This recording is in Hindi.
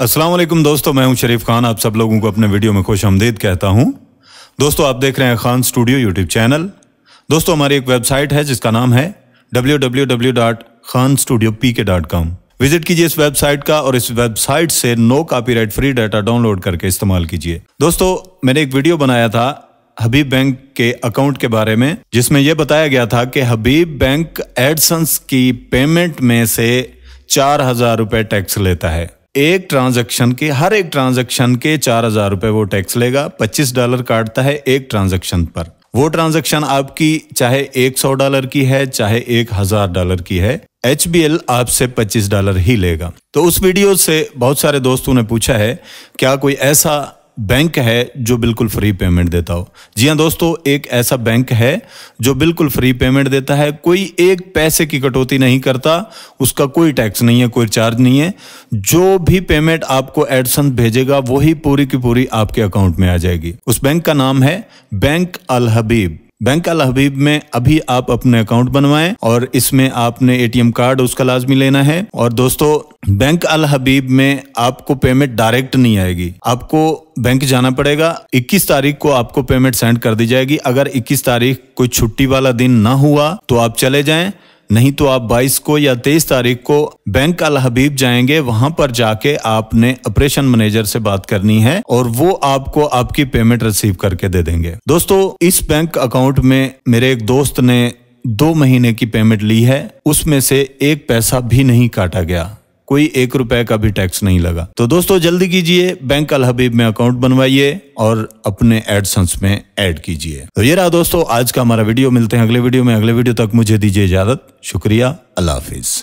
अस्सलाम वालेकुम दोस्तों मैं हूं शरीफ खान आप सब लोगों को अपने वीडियो में खुश आमदीद कहता हूं दोस्तों आप देख रहे हैं खान स्टूडियो यूट्यूब चैनल दोस्तों हमारी एक वेबसाइट है जिसका नाम है www.khanstudiopk.com विजिट कीजिए इस वेबसाइट का और इस वेबसाइट से no copyright free data download करके इस्तेमाल कीजिए दोस्तों मैंने एक वीडियो बनाया था हबीब बैंक के अकाउंट के बारे में जिसमें यह बताया गया था कि हबीब बैंक एडसन्स की पेमेंट में से चार हजार रुपये टैक्स लेता है एक ट्रांजैक्शन के हर एक ट्रांजैक्शन के चार हजार रुपए वो टैक्स लेगा पच्चीस डॉलर काटता है एक ट्रांजैक्शन पर वो ट्रांजैक्शन आपकी चाहे एक सौ डॉलर की है चाहे एक हजार डॉलर की है एच आपसे 25 डॉलर ही लेगा तो उस वीडियो से बहुत सारे दोस्तों ने पूछा है क्या कोई ऐसा बैंक है जो बिल्कुल फ्री पेमेंट देता हो जी हाँ दोस्तों एक ऐसा बैंक है जो बिल्कुल फ्री पेमेंट देता है कोई एक पैसे की कटौती नहीं करता उसका कोई टैक्स नहीं है कोई चार्ज नहीं है जो भी पेमेंट आपको एडसन भेजेगा वही पूरी की पूरी आपके अकाउंट में आ जाएगी उस बैंक का नाम है बैंक अल हबीब बैंक अल हबीब में अभी आप अपने अकाउंट बनवाएं और इसमें आपने एटीएम कार्ड उसका लाजमी लेना है और दोस्तों बैंक अल हबीब में आपको पेमेंट डायरेक्ट नहीं आएगी आपको बैंक जाना पड़ेगा 21 तारीख को आपको पेमेंट सेंड कर दी जाएगी अगर 21 तारीख कोई छुट्टी वाला दिन ना हुआ तो आप चले जाएं नहीं तो आप 22 को या 23 तारीख को बैंक अल हबीब जाएंगे वहां पर जाके आपने ऑपरेशन मैनेजर से बात करनी है और वो आपको आपकी पेमेंट रिसीव करके दे देंगे दोस्तों इस बैंक अकाउंट में मेरे एक दोस्त ने दो महीने की पेमेंट ली है उसमें से एक पैसा भी नहीं काटा गया कोई एक रुपए का भी टैक्स नहीं लगा तो दोस्तों जल्दी कीजिए बैंक अल हबीब में अकाउंट बनवाइए और अपने एडसंस में ऐड कीजिए तो ये रहा दोस्तों आज का हमारा वीडियो मिलते हैं अगले वीडियो में अगले वीडियो तक मुझे दीजिए इजाजत शुक्रिया अल्लाह हाफिज